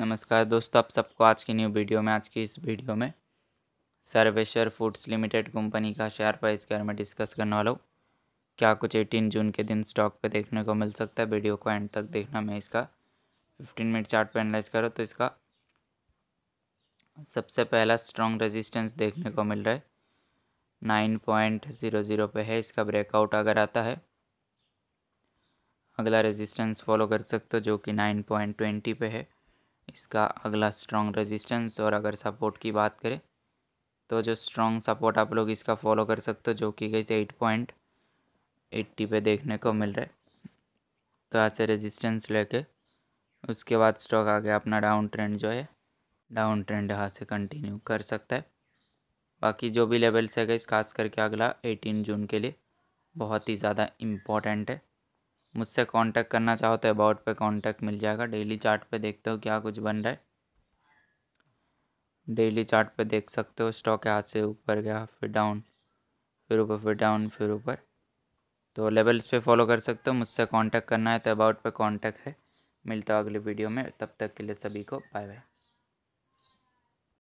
नमस्कार दोस्तों आप सबको आज की न्यू वीडियो में आज की इस वीडियो में सर्वेश्वर फूड्स लिमिटेड कंपनी का शेयर प्राइस के बारे में डिस्कस करने वाला हूँ क्या कुछ 18 जून के दिन स्टॉक पे देखने को मिल सकता है वीडियो को एंड तक देखना मैं इसका 15 मिनट चार्ट पे एनालाइज करो तो इसका सबसे पहला स्ट्रॉन्ग रेजिस्टेंस देखने को मिल रहा है नाइन पॉइंट ज़ीरो ज़ीरो पे है इसका ब्रेकआउट अगर आता है अगला रेजिस्टेंस फॉलो कर सकते हो जो कि नाइन पॉइंट ट्वेंटी पे है इसका अगला स्ट्रॉन्ग रेजिस्टेंस और अगर सपोर्ट की बात करें तो जो स्ट्रॉन्ग सपोर्ट आप लोग इसका फॉलो कर सकते हो जो कि गई एट पॉइंट एट्टी पे देखने को मिल रहा है तो आज से रेजिस्टेंस लेके उसके बाद स्टॉक आगे अपना डाउन ट्रेंड जो है डाउन ट्रेंड यहाँ से कंटिन्यू कर सकता है बाकी जो भी लेवल्स है गई खास करके अगला एटीन जून के लिए बहुत ही ज़्यादा इम्पॉर्टेंट है मुझसे कांटेक्ट करना चाहो तो अबाउट पे कांटेक्ट मिल जाएगा डेली चार्ट पे देखते हो क्या कुछ बन रहा है डेली चार्ट पे देख सकते हो स्टॉक यहाँ से ऊपर गया फिर डाउन फिर ऊपर फिर डाउन फिर ऊपर तो लेवल्स पे फॉलो कर सकते हो मुझसे कांटेक्ट करना है तो अबाउट पे कांटेक्ट है मिलता हूँ अगले वीडियो में तब तक के लिए सभी को बाय बाय